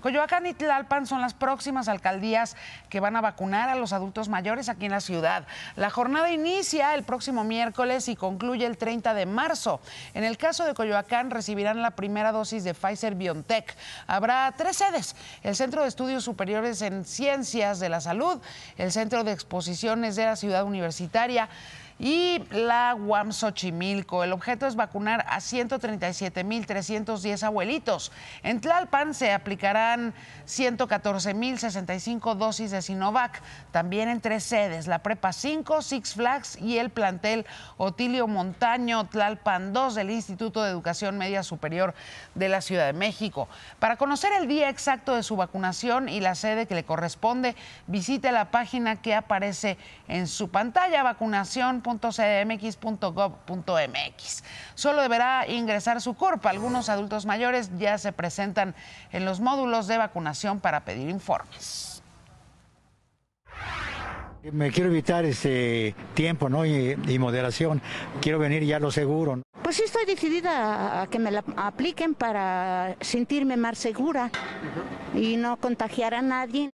Coyoacán y Tlalpan son las próximas alcaldías que van a vacunar a los adultos mayores aquí en la ciudad. La jornada inicia el próximo miércoles y concluye el 30 de marzo. En el caso de Coyoacán recibirán la primera dosis de Pfizer BioNTech. Habrá tres sedes, el Centro de Estudios Superiores en Ciencias de la Salud, el Centro de Exposiciones de la Ciudad Universitaria, y la UAM Xochimilco. El objeto es vacunar a 137.310 abuelitos. En Tlalpan se aplicarán 114.065 dosis de Sinovac. También en tres sedes, la Prepa 5, Six Flags y el plantel Otilio Montaño Tlalpan 2 del Instituto de Educación Media Superior de la Ciudad de México. Para conocer el día exacto de su vacunación y la sede que le corresponde, visite la página que aparece en su pantalla vacunación www.cdmx.gov.mx. Solo deberá ingresar su cuerpo. Algunos adultos mayores ya se presentan en los módulos de vacunación para pedir informes. Me quiero evitar este tiempo ¿no? y, moderación. Quiero venir ya lo seguro. Pues sí estoy decidida a que me la apliquen para sentirme más segura y no contagiar a nadie.